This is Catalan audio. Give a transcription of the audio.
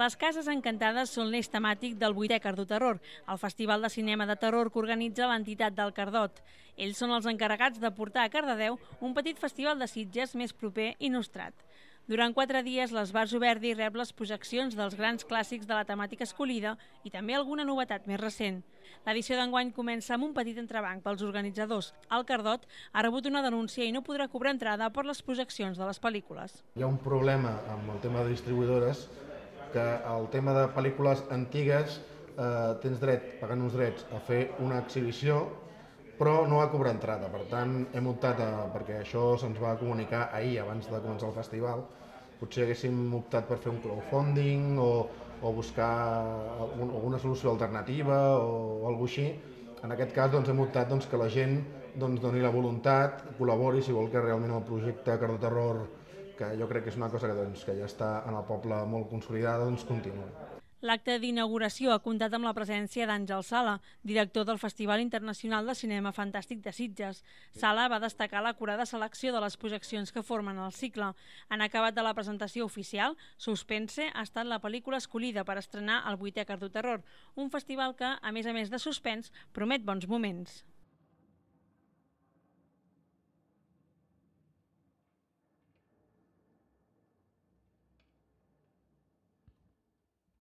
Les Cases Encantades són l'eix temàtic del 8è Cardo Terror, el festival de cinema de terror que organitza l'entitat del Cardot. Ells són els encarregats de portar a Cardedeu un petit festival de sitges més proper i nostrat. Durant quatre dies, Bars Oberdi rep les projeccions dels grans clàssics de la temàtica escollida i també alguna novetat més recent. L'edició d'enguany comença amb un petit entrebanc pels organitzadors. El Cardot ha rebut una denúncia i no podrà cobrar entrada per les projeccions de les pel·lícules. Hi ha un problema amb el tema de distribuïdores que el tema de pel·lícules antigues eh, tens dret, pagant uns drets, a fer una exhibició però no va cobrar entrada. Per tant, hem optat, a, eh, perquè això se'ns va comunicar ahir, abans de començar el festival, potser haguéssim optat per fer un crowdfunding o, o buscar un, alguna solució alternativa o, o alguna cosa així. En aquest cas doncs, hem optat doncs, que la gent doncs, doni la voluntat, col·labori si vol que realment el projecte Cardo Terror, que jo crec que és una cosa que, doncs, que ja està en el poble molt consolidada, doncs, continuï. L'acte d'inauguració ha comptat amb la presència d'Àngel Sala, director del Festival Internacional de Cinema Fantàstic de Sitges. Sala va destacar la curada selecció de les projeccions que formen el cicle. En acabat de la presentació oficial, Suspense ha estat la pel·lícula escollida per estrenar el 8è Cardo Terror, un festival que, a més a més de suspens, promet bons moments.